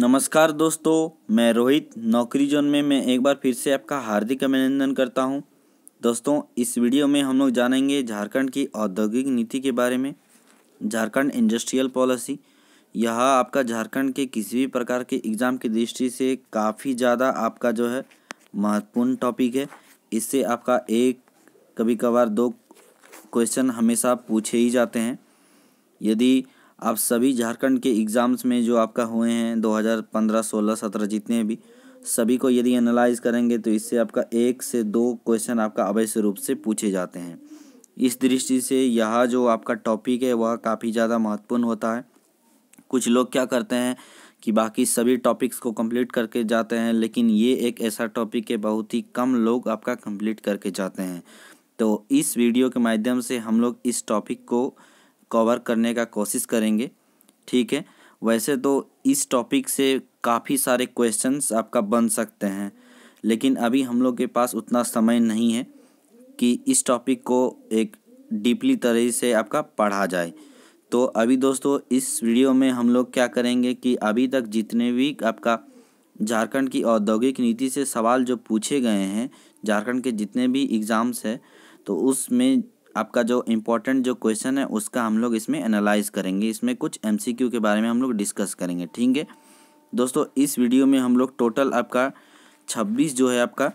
नमस्कार दोस्तों मैं रोहित नौकरी जोन में मैं एक बार फिर से आपका हार्दिक अभिनंदन करता हूं दोस्तों इस वीडियो में हम लोग जानेंगे झारखंड की औद्योगिक नीति के बारे में झारखंड इंडस्ट्रियल पॉलिसी यह आपका झारखंड के किसी भी प्रकार के एग्ज़ाम की दृष्टि से काफ़ी ज़्यादा आपका जो है महत्वपूर्ण टॉपिक है इससे आपका एक कभी कभार दो क्वेश्चन हमेशा पूछे ही जाते हैं यदि आप सभी झारखंड के एग्ज़ाम्स में जो आपका हुए हैं 2015, 16, 17 जितने भी सभी को यदि एनालाइज करेंगे तो इससे आपका एक से दो क्वेश्चन आपका अवश्य रूप से पूछे जाते हैं इस दृष्टि से यह जो आपका टॉपिक है वह काफ़ी ज़्यादा महत्वपूर्ण होता है कुछ लोग क्या करते हैं कि बाकी सभी टॉपिक्स को कंप्लीट करके जाते हैं लेकिन ये एक ऐसा टॉपिक है बहुत ही कम लोग आपका कंप्लीट करके जाते हैं तो इस वीडियो के माध्यम से हम लोग इस टॉपिक को कवर करने का कोशिश करेंगे ठीक है वैसे तो इस टॉपिक से काफ़ी सारे क्वेश्चंस आपका बन सकते हैं लेकिन अभी हम लोग के पास उतना समय नहीं है कि इस टॉपिक को एक डीपली तरह से आपका पढ़ा जाए तो अभी दोस्तों इस वीडियो में हम लोग क्या करेंगे कि अभी तक जितने भी आपका झारखंड की औद्योगिक नीति से सवाल जो पूछे गए हैं झारखंड के जितने भी एग्ज़ाम्स हैं तो उसमें आपका जो इम्पोर्टेंट जो क्वेश्चन है उसका हम लोग इसमें एनालाइज करेंगे इसमें कुछ एम के बारे में हम लोग डिस्कस करेंगे ठीक है दोस्तों इस वीडियो में हम लोग टोटल आपका छब्बीस जो है आपका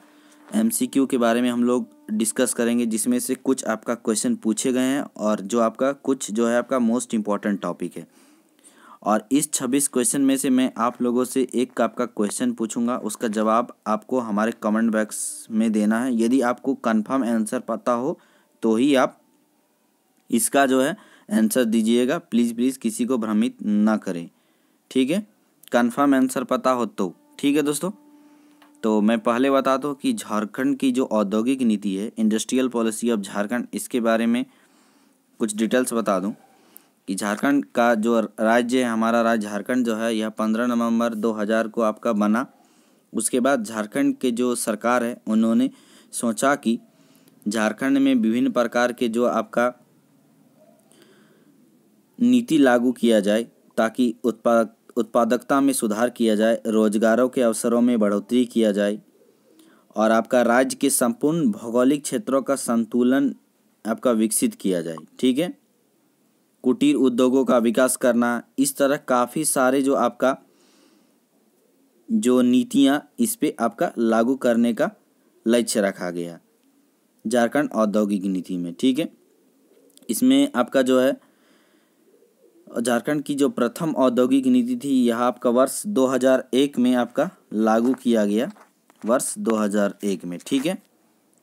एम के बारे में हम लोग डिस्कस करेंगे जिसमें से कुछ आपका क्वेश्चन पूछे गए हैं और जो आपका कुछ जो है आपका मोस्ट इम्पॉर्टेंट टॉपिक है और इस छब्बीस क्वेश्चन में से मैं आप लोगों से एक आपका क्वेश्चन पूछूंगा उसका जवाब आपको हमारे कमेंट बॉक्स में देना है यदि आपको कंफर्म आंसर पता हो तो ही आप इसका जो है आंसर दीजिएगा प्लीज़ प्लीज़ किसी को भ्रमित ना करें ठीक है कन्फर्म आंसर पता हो तो ठीक है दोस्तों तो मैं पहले बता दूँ कि झारखंड की जो औद्योगिक नीति है इंडस्ट्रियल पॉलिसी ऑफ झारखंड इसके बारे में कुछ डिटेल्स बता दूँ कि झारखंड का जो राज्य है हमारा राज्य झारखंड जो है यह पंद्रह नवंबर 2000 को आपका बना उसके बाद झारखंड के जो सरकार है उन्होंने सोचा कि झारखंड में विभिन्न प्रकार के जो आपका नीति लागू किया जाए ताकि उत्पाद उत्पादकता में सुधार किया जाए रोजगारों के अवसरों में बढ़ोतरी किया जाए और आपका राज्य के संपूर्ण भौगोलिक क्षेत्रों का संतुलन आपका विकसित किया जाए ठीक है कुटीर उद्योगों का विकास करना इस तरह काफ़ी सारे जो आपका जो नीतियाँ इस पर आपका लागू करने का लक्ष्य रखा गया झारखंड औद्योगिक नीति में ठीक है इसमें आपका जो है झारखंड की जो प्रथम औद्योगिक नीति थी यह आपका वर्ष 2001 में आपका लागू किया गया वर्ष 2001 में ठीक है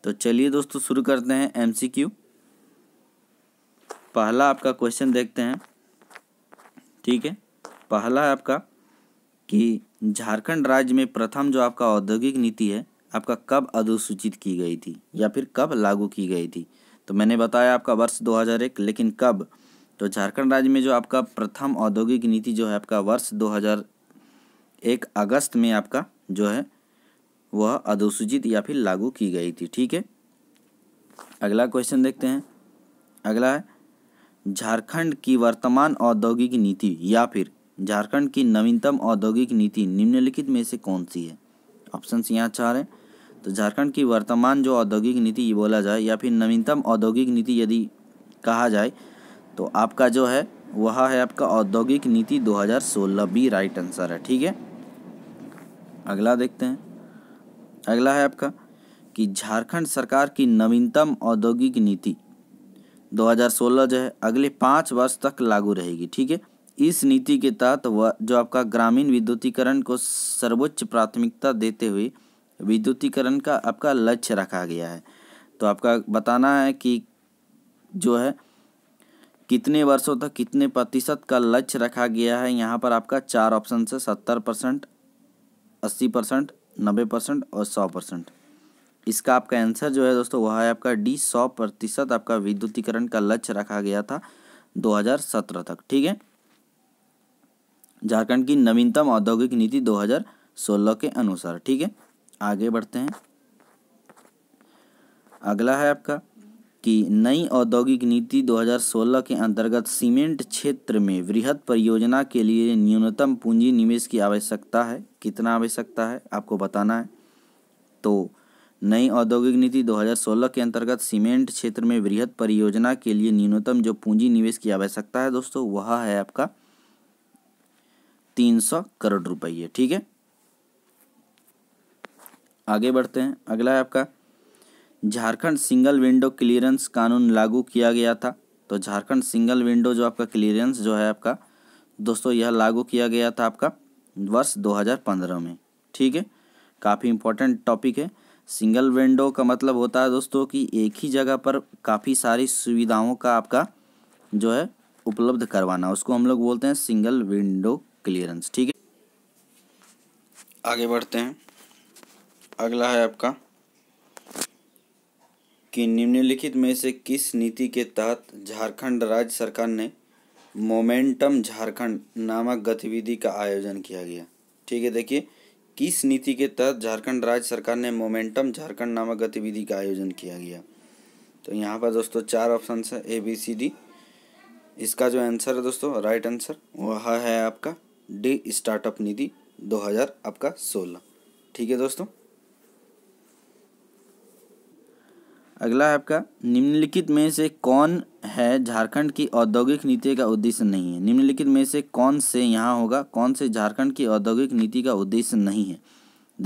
तो चलिए दोस्तों शुरू करते हैं एमसीक्यू पहला आपका क्वेश्चन देखते हैं ठीक है पहला है आपका कि झारखंड राज्य में प्रथम जो आपका औद्योगिक नीति है आपका कब अधिसूचित की गई थी या फिर कब लागू की गई थी तो मैंने बताया आपका वर्ष 2001 लेकिन कब तो झारखंड राज्य में जो आपका प्रथम औद्योगिक नीति जो है आपका वर्ष 2001 अगस्त में आपका जो है वह अधिसूचित या फिर लागू की गई थी ठीक है अगला क्वेश्चन देखते हैं अगला है झारखंड की वर्तमान औद्योगिक नीति या फिर झारखंड की नवीनतम औद्योगिक नीति निम्नलिखित में से कौन सी है ऑप्शन यहाँ चार हैं तो झारखंड की वर्तमान जो औद्योगिक नीति ये बोला जाए या फिर नवीनतम औद्योगिक नीति यदि कहा जाए तो आपका जो है वह है आपका औद्योगिक नीति 2016 बी राइट आंसर है ठीक है अगला देखते हैं अगला है आपका कि झारखंड सरकार की नवीनतम औद्योगिक नीति 2016 जो है अगले पाँच वर्ष तक लागू रहेगी ठीक है इस नीति के तहत वह जो आपका ग्रामीण विद्युतीकरण को सर्वोच्च प्राथमिकता देते हुए विद्युतीकरण का आपका लक्ष्य रखा गया है तो आपका बताना है कि जो है कितने वर्षों तक कितने प्रतिशत का लक्ष्य रखा गया है यहाँ पर आपका चार ऑप्शन से सत्तर परसेंट अस्सी परसेंट नब्बे परसेंट और सौ परसेंट इसका आपका आंसर जो है दोस्तों वह है आपका डी सौ प्रतिशत आपका विद्युतीकरण का लक्ष्य रखा गया था 2017 तक ठीक है झारखंड की नवीनतम औद्योगिक नीति 2016 के अनुसार ठीक है आगे बढ़ते हैं अगला है आपका कि नई औद्योगिक नीति 2016 के अंतर्गत सीमेंट क्षेत्र में वृहत परियोजना के लिए न्यूनतम पूंजी निवेश की आवश्यकता है कितना आवश्यकता है आपको बताना है तो नई औद्योगिक नीति 2016 के अंतर्गत सीमेंट क्षेत्र में वृहत परियोजना के लिए न्यूनतम जो पूंजी निवेश की आवश्यकता है दोस्तों वह है आपका तीन सौ करोड़ रुपये ठीक है आगे बढ़ते हैं अगला है आपका झारखंड सिंगल विंडो क्लियरेंस कानून लागू किया गया था तो झारखंड सिंगल विंडो जो आपका क्लियरेंस जो है आपका दोस्तों यह लागू किया गया था आपका वर्ष 2015 में ठीक है काफ़ी इम्पोर्टेंट टॉपिक है सिंगल विंडो का मतलब होता है दोस्तों कि एक ही जगह पर काफ़ी सारी सुविधाओं का आपका जो है उपलब्ध करवाना उसको हम लोग बोलते हैं सिंगल विंडो क्लियरेंस ठीक है आगे बढ़ते हैं अगला है आपका कि निम्नलिखित में से किस नीति के तहत झारखंड राज्य सरकार ने मोमेंटम झारखंड नामक गतिविधि का आयोजन किया गया ठीक है देखिए किस नीति के तहत झारखंड राज्य सरकार ने मोमेंटम झारखंड नामक गतिविधि का आयोजन किया गया तो यहाँ पर दोस्तों चार ऑप्शन है ए बी सी डी इसका जो आंसर है दोस्तों राइट आंसर वह है आपका डी स्टार्टअप नीति दो आपका सोलह ठीक है दोस्तों अगला है आपका निम्नलिखित में से कौन है झारखंड की औद्योगिक नीति का उद्देश्य नहीं है निम्नलिखित में से कौन से यहाँ होगा कौन से झारखंड की औद्योगिक नीति का उद्देश्य नहीं है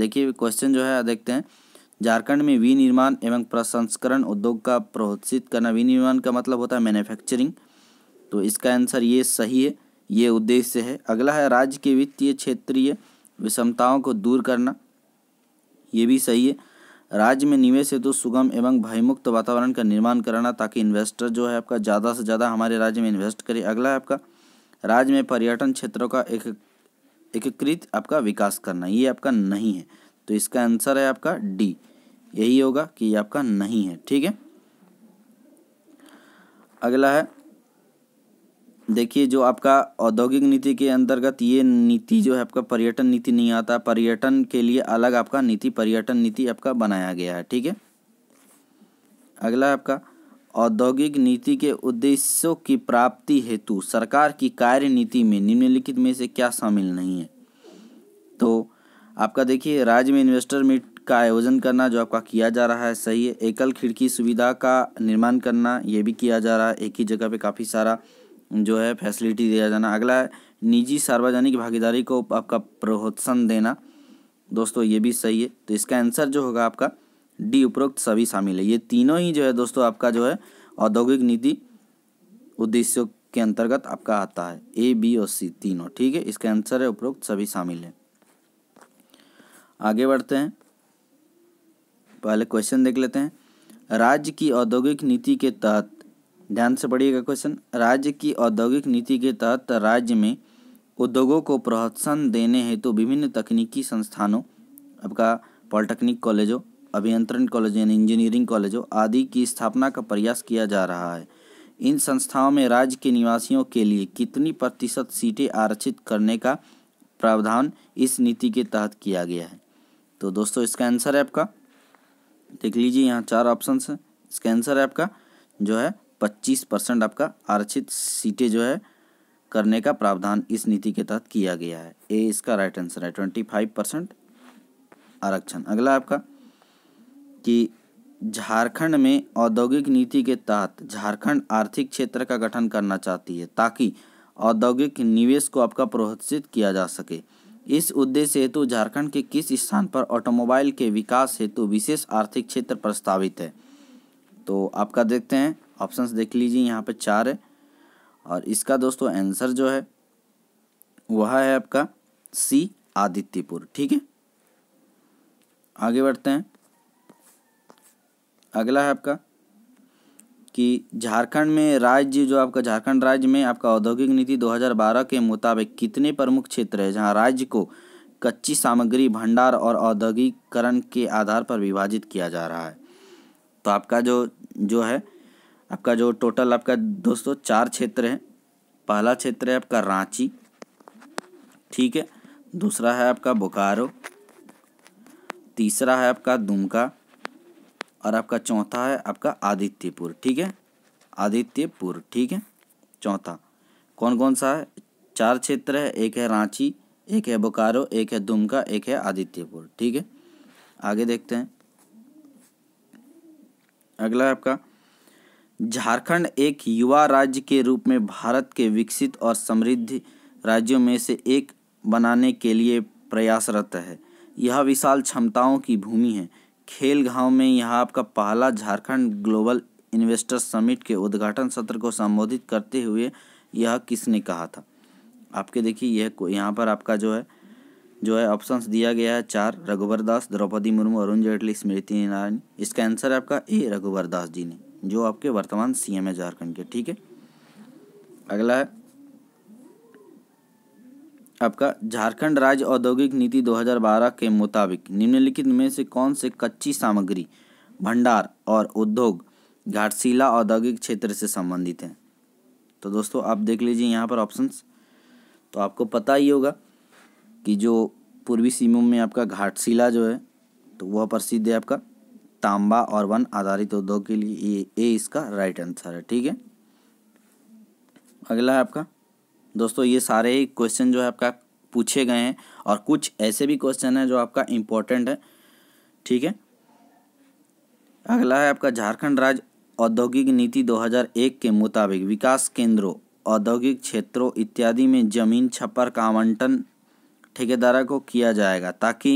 देखिए क्वेश्चन जो है देखते हैं झारखंड में विनिर्माण एवं प्रसंस्करण उद्योग का प्रोत्साहित करना विनिर्माण का मतलब होता है मैन्युफैक्चरिंग तो इसका आंसर ये सही है ये उद्देश्य है अगला है राज्य के वित्तीय क्षेत्रीय विषमताओं को दूर करना ये भी सही है राज्य में निवेश हेतु सुगम एवं भयमुक्त वातावरण का निर्माण कराना ताकि इन्वेस्टर जो है आपका ज़्यादा से ज़्यादा हमारे राज्य में इन्वेस्ट करे अगला है आपका राज्य में पर्यटन क्षेत्रों का एक एकीकृत आपका विकास करना ये आपका नहीं है तो इसका आंसर है आपका डी यही होगा कि ये आपका नहीं है ठीक है अगला है देखिए जो आपका औद्योगिक नीति के अंतर्गत ये नीति जो है आपका पर्यटन नीति नहीं आता पर्यटन के लिए अलग आपका नीति पर्यटन नीति आपका बनाया गया है ठीक है अगला आपका औद्योगिक नीति के उद्देश्यों की प्राप्ति हेतु सरकार की कार्य नीति में निम्नलिखित में से क्या शामिल नहीं है तो आपका देखिए राज्य में इन्वेस्टर मीट का आयोजन करना जो आपका किया जा रहा है सही है एकल खिड़की सुविधा का निर्माण करना ये भी किया जा रहा है एक ही जगह पे काफ़ी सारा जो है फैसिलिटी दिया जाना अगला निजी सार्वजनिक भागीदारी को आपका प्रोत्साहन देना दोस्तों ये भी सही है तो इसका आंसर जो होगा आपका डी उपरोक्त सभी शामिल है ये तीनों ही जो है दोस्तों आपका जो है औद्योगिक नीति उद्देश्यों के अंतर्गत आपका आता है ए बी और सी तीनों ठीक है इसका आंसर है उपरोक्त सभी शामिल है आगे बढ़ते हैं पहले क्वेश्चन देख लेते हैं राज्य की औद्योगिक नीति के तहत ध्यान से पढ़िएगा क्वेश्चन राज्य की औद्योगिक नीति के तहत राज्य में उद्योगों को प्रोत्साहन देने हेतु तो विभिन्न तकनीकी संस्थानों आपका पॉलिटेक्निक कॉलेजों अभियंत्रण कॉलेज यानी इंजीनियरिंग कॉलेजों आदि की स्थापना का प्रयास किया जा रहा है इन संस्थाओं में राज्य के निवासियों के लिए कितनी प्रतिशत सीटें आरक्षित करने का प्रावधान इस नीति के तहत किया गया है तो दोस्तों इसका आंसर है आपका देख लीजिए यहाँ चार ऑप्शन है इसका आंसर है आपका जो है पच्चीस परसेंट आपका आरक्षित सीटें जो है करने का प्रावधान इस नीति के तहत किया गया है ए इसका राइट आंसर है ट्वेंटी फाइव परसेंट आरक्षण अगला आपका कि झारखंड में औद्योगिक नीति के तहत झारखंड आर्थिक क्षेत्र का गठन करना चाहती है ताकि औद्योगिक निवेश को आपका प्रोत्साहित किया जा सके इस उद्देश्य हेतु झारखंड के किस स्थान पर ऑटोमोबाइल के विकास हेतु विशेष आर्थिक क्षेत्र प्रस्तावित है तो आपका देखते हैं ऑप्शंस देख लीजिए यहाँ पे चार है और इसका दोस्तों आंसर जो है वह है आपका सी आदित्यपुर ठीक है आगे बढ़ते हैं अगला है आपका कि झारखंड में राज्य जो आपका झारखंड राज्य में आपका औद्योगिक नीति 2012 के मुताबिक कितने प्रमुख क्षेत्र है जहां राज्य को कच्ची सामग्री भंडार और औद्योगिकरण के आधार पर विभाजित किया जा रहा है तो आपका जो जो है आपका जो टोटल आपका दोस्तों चार क्षेत्र है पहला क्षेत्र है आपका रांची ठीक है दूसरा है आपका बोकारो तीसरा है आपका दुमका और आपका चौथा है आपका आदित्यपुर ठीक है आदित्यपुर ठीक है चौथा कौन कौन सा है चार क्षेत्र है एक है रांची एक है बोकारो एक है दुमका एक है आदित्यपुर ठीक है आगे देखते हैं अगला है आपका झारखंड एक युवा राज्य के रूप में भारत के विकसित और समृद्ध राज्यों में से एक बनाने के लिए प्रयासरत है यह विशाल क्षमताओं की भूमि है खेल गांव में यह आपका पहला झारखंड ग्लोबल इन्वेस्टर समिट के उद्घाटन सत्र को संबोधित करते हुए यह किसने कहा था आपके देखिए यह यहाँ पर आपका जो है जो है ऑप्शंस दिया गया है चार रघुवर दास द्रौपदी मुर्मू अरुण जेटली स्मृति नारायण इसका आंसर है आपका ए रघुवर दास जी ने जो आपके वर्तमान सीएम है झारखंड के ठीक है अगला है आपका झारखंड राज्य औद्योगिक नीति 2012 के मुताबिक निम्नलिखित में से कौन से कच्ची सामग्री भंडार और उद्योग घाटशिला औद्योगिक क्षेत्र से संबंधित हैं तो दोस्तों आप देख लीजिए यहाँ पर ऑप्शंस तो आपको पता ही होगा कि जो पूर्वी सीमा में आपका घाटशिला जो है तो वह प्रसिद्ध है आपका तांबा और वन आधारित उद्योग के लिए ए इसका राइट आंसर है ठीक है अगला है आपका दोस्तों ये सारे ही क्वेश्चन जो है आपका पूछे गए हैं और कुछ ऐसे भी क्वेश्चन हैं जो आपका इम्पोर्टेंट है ठीक है अगला है आपका झारखंड राज्य औद्योगिक नीति 2001 के मुताबिक विकास केंद्रों औद्योगिक क्षेत्रों इत्यादि में जमीन छप्पर का आवंटन ठेकेदारा को किया जाएगा ताकि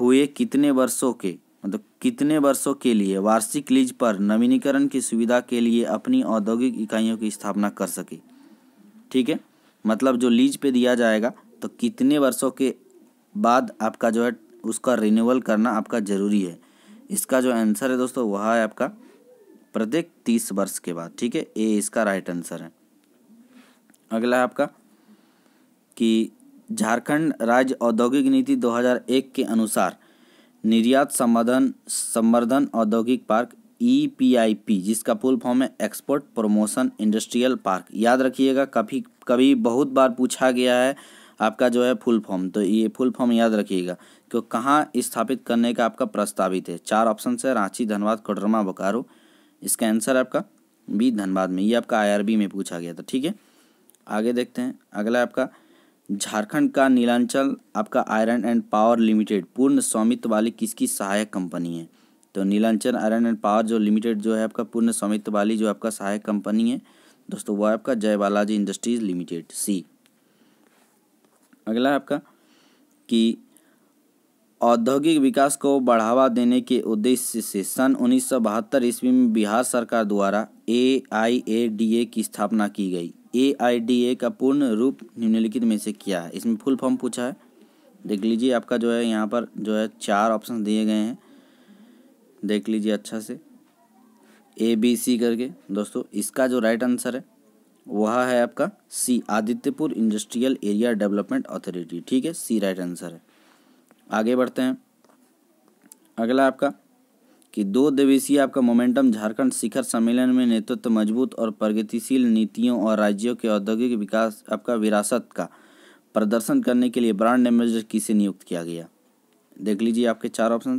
हुए कितने वर्षों के मतलब कितने वर्षों के लिए वार्षिक लीज पर नवीनीकरण की सुविधा के लिए अपनी औद्योगिक इकाइयों की स्थापना कर सके ठीक है मतलब जो लीज पे दिया जाएगा तो कितने वर्षों के बाद आपका जो है उसका रिन्यूअल करना आपका ज़रूरी है इसका जो आंसर है दोस्तों वह है आपका प्रत्येक तीस वर्ष के बाद ठीक है ए इसका राइट आंसर है अगला है आपका कि झारखंड राज्य औद्योगिक नीति 2001 के अनुसार निर्यात संवर्धन संवर्धन औद्योगिक park E P I P जिसका फुल फॉर्म है एक्सपोर्ट प्रमोशन इंडस्ट्रियल पार्क याद रखिएगा कभी कभी बहुत बार पूछा गया है आपका जो है फुल फॉर्म तो ये फुल फॉर्म याद रखिएगा कि कहाँ स्थापित करने का आपका प्रस्तावित है चार ऑप्शन है रांची धनबाद कोडरमा बोकारो इसका आंसर आपका बी धनबाद में ये आपका आईआरबी में पूछा गया था ठीक है आगे देखते हैं अगला आपका झारखंड का नीलांचल आपका आयरन एंड पावर लिमिटेड पूर्ण स्वामित्व वाली किसकी सहायक कंपनी है तो नीलांचल आयरन एंड पावर जो लिमिटेड जो है आपका पूर्ण स्वामित्व वाली जो आपका सहायक कंपनी है दोस्तों वो आपका जय बालाजी इंडस्ट्रीज लिमिटेड सी अगला आपका कि औद्योगिक विकास को बढ़ावा देने के उद्देश्य से सन उन्नीस ईस्वी में बिहार सरकार द्वारा ए आई ए डी ए की स्थापना की गई ए आई डी ए का पूर्ण रूप निम्नलिखित में से क्या है इसमें फुल फॉर्म पूछा है देख लीजिए आपका जो है यहाँ पर जो है चार ऑप्शन दिए गए हैं देख लीजिए अच्छा से ए बी सी करके दोस्तों इसका जो राइट आंसर है वह है आपका C Adityapur industrial area development authority ठीक है सी राइट आंसर है आगे बढ़ते हैं अगला आपका कि दो दिवसीय आपका मोमेंटम झारखंड शिखर सम्मेलन में नेतृत्व मजबूत और प्रगतिशील नीतियों और राज्यों के औद्योगिक विकास आपका विरासत का प्रदर्शन करने के लिए ब्रांड एम्बेसडर किसे नियुक्त किया गया देख लीजिए आपके चार ऑप्शन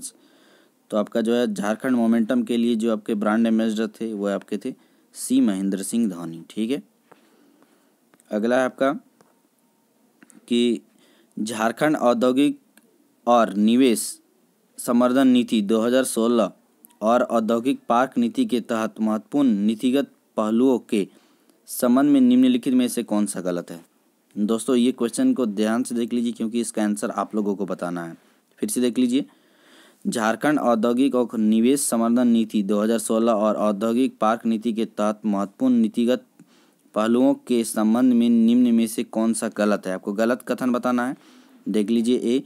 तो आपका जो है झारखंड मोमेंटम के लिए जो आपके ब्रांड एम्बेसडर थे वो आपके थे सी महेंद्र सिंह धोनी ठीक है अगला है आपका कि झारखंड औद्योगिक और निवेश संवर्धन नीति 2016 और औद्योगिक पार्क नीति के तहत महत्वपूर्ण नीतिगत पहलुओं के संबंध में निम्नलिखित में से कौन सा गलत है दोस्तों ये क्वेश्चन को ध्यान से देख लीजिए क्योंकि इसका आंसर आप लोगों को बताना है फिर से देख लीजिए झारखंड औद्योगिक और निवेश संवर्धन नीति 2016 और औद्योगिक पार्क नीति के तहत महत्वपूर्ण नीतिगत पहलुओं के संबंध में निम्न में से कौन सा गलत है आपको गलत कथन बताना है देख लीजिए ए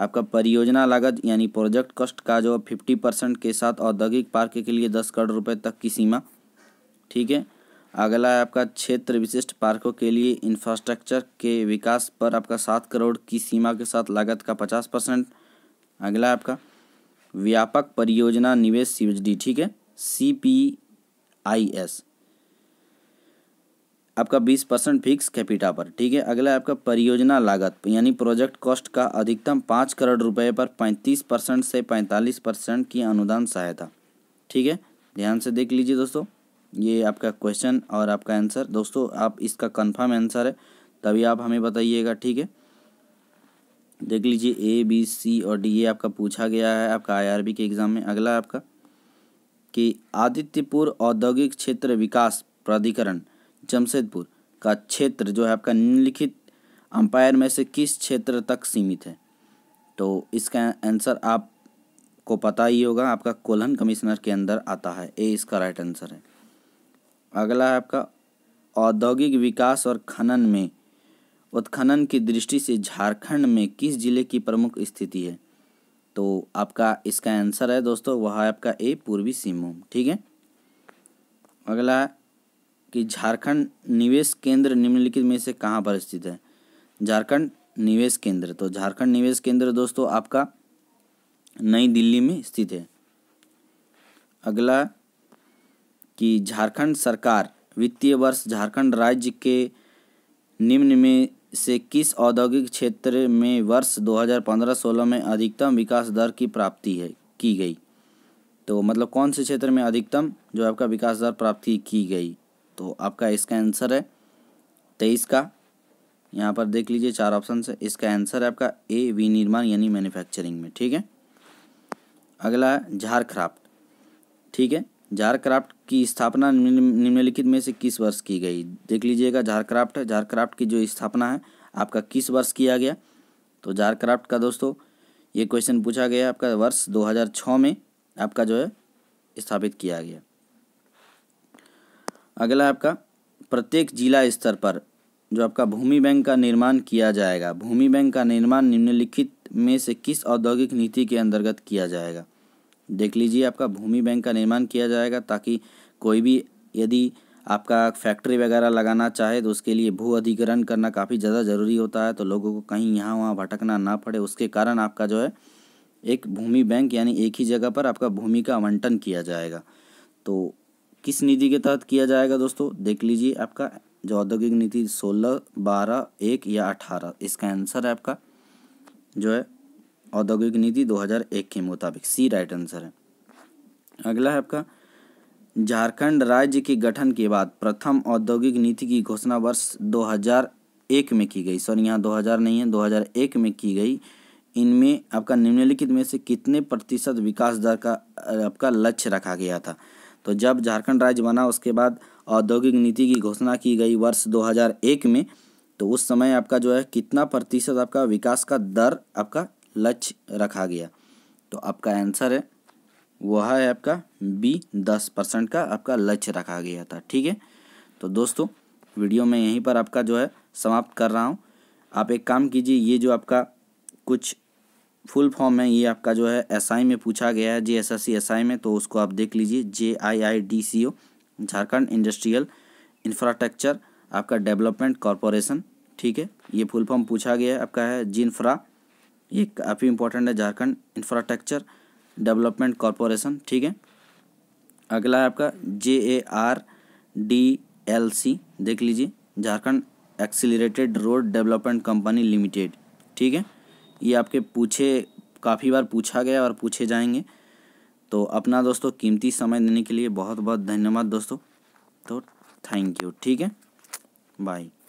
आपका परियोजना लागत यानी प्रोजेक्ट कॉस्ट का जो फिफ्टी परसेंट के साथ औद्योगिक पार्क के लिए दस करोड़ रुपए तक की सीमा ठीक है अगला है आपका क्षेत्र विशिष्ट पार्कों के लिए इंफ्रास्ट्रक्चर के विकास पर आपका सात करोड़ की सीमा के साथ लागत का पचास परसेंट अगला है आपका व्यापक परियोजना निवेश सी ठीक है सी पी आई एस आपका बीस परसेंट फिक्स कैपिटा पर ठीक है अगला आपका परियोजना लागत यानी प्रोजेक्ट कॉस्ट का अधिकतम पाँच करोड़ रुपए पर पैंतीस परसेंट से पैंतालीस परसेंट की अनुदान सहायता ठीक है ध्यान से देख लीजिए दोस्तों ये आपका क्वेश्चन और आपका आंसर दोस्तों आप इसका कन्फर्म आंसर है तभी आप हमें बताइएगा ठीक है देख लीजिए ए बी सी और डी ये आपका पूछा गया है आपका बी के एग्ज़ाम में अगला आपका कि आदित्यपुर औद्योगिक क्षेत्र विकास प्राधिकरण जमशेदपुर का क्षेत्र जो है आपका निम्नलिखित अंपायर में से किस क्षेत्र तक सीमित है तो इसका आंसर आप को पता ही होगा आपका कोल्हन कमिश्नर के अंदर आता है ए इसका राइट आंसर है अगला है आपका औद्योगिक विकास और खनन में उत्खनन की दृष्टि से झारखंड में किस जिले की प्रमुख स्थिति है तो आपका इसका आंसर है दोस्तों वह है आपका ए पूर्वी सिंहभूम ठीक है अगला है कि झारखंड निवेश केंद्र निम्नलिखित में से कहाँ पर स्थित है झारखंड निवेश केंद्र तो झारखंड निवेश केंद्र दोस्तों आपका नई दिल्ली में स्थित है अगला कि झारखंड सरकार वित्तीय वर्ष झारखंड राज्य के निम्न में से किस औद्योगिक क्षेत्र में वर्ष 2015-16 में अधिकतम विकास दर की प्राप्ति है की गई तो मतलब कौन से क्षेत्र में अधिकतम जो आपका विकास दर प्राप्ति की गई तो आपका इसका आंसर है तेईस का यहाँ पर देख लीजिए चार ऑप्शन है इसका आंसर है आपका ए विनिर्माण यानी मैन्युफैक्चरिंग में ठीक है अगला है झारक्राफ्ट ठीक है झारक्राफ्ट की स्थापना निम्नलिखित में से किस वर्ष की गई देख लीजिएगा झारक्राफ्ट झारक्राफ्ट की जो स्थापना है आपका किस वर्ष किया गया तो झारक्राफ्ट का दोस्तों ये क्वेश्चन पूछा गया आपका वर्ष दो में आपका जो है स्थापित किया गया अगला आपका प्रत्येक जिला स्तर पर जो आपका भूमि बैंक का निर्माण किया जाएगा भूमि बैंक का निर्माण निम्नलिखित में से किस औद्योगिक नीति के अंतर्गत किया जाएगा देख लीजिए आपका भूमि बैंक का निर्माण किया जाएगा ताकि कोई भी यदि आपका फैक्ट्री वगैरह लगाना चाहे तो उसके लिए भू अधिग्रहण करना काफ़ी ज़्यादा ज़रूरी होता है तो लोगों को कहीं यहाँ वहाँ भटकना ना पड़े उसके कारण आपका जो है एक भूमि बैंक यानी एक ही जगह पर आपका भूमि का आवंटन किया जाएगा तो किस नीति के तहत किया जाएगा दोस्तों देख लीजिए आपका जो औद्योगिक नीति सोलह बारह एक या अठारह इसका आंसर है आपका जो है औद्योगिक नीति 2001 के मुताबिक सी राइट आंसर है अगला है आपका झारखंड राज्य के गठन के बाद प्रथम औद्योगिक नीति की घोषणा वर्ष 2001 में की गई सॉरी यहाँ 2000 नहीं है 2001 में की गई इनमें आपका निम्नलिखित में से कितने प्रतिशत विकास दर का आपका लक्ष्य रखा गया था तो जब झारखंड राज्य बना उसके बाद औद्योगिक नीति की घोषणा की गई वर्ष 2001 में तो उस समय आपका जो है कितना प्रतिशत आपका विकास का दर आपका लक्ष्य रखा गया तो आपका आंसर है वह है आपका बी दस परसेंट का आपका लक्ष्य रखा गया था ठीक है तो दोस्तों वीडियो में यहीं पर आपका जो है समाप्त कर रहा हूँ आप एक काम कीजिए ये जो आपका कुछ फुल फॉर्म है ये आपका जो है एसआई में पूछा गया है J S S C S I में तो उसको आप देख लीजिए J I I D C O Jharkhand industrial infrastructure आपका डेवलपमेंट कॉरपोरेशन ठीक है ये फुल फॉर्म पूछा गया है आपका है जिनफ्रा ये काफ़ी इंपॉर्टेंट है झारखंड इंफ्रास्ट्रक्चर डेवलपमेंट कॉरपोरेशन ठीक है अगला है आपका J A R D C L देख लीजिए Jharkhand accelerated road development company limited ठीक है ये आपके पूछे काफ़ी बार पूछा गया और पूछे जाएंगे तो अपना दोस्तों कीमती समय देने के लिए बहुत बहुत धन्यवाद दोस्तों तो थैंक यू ठीक है बाय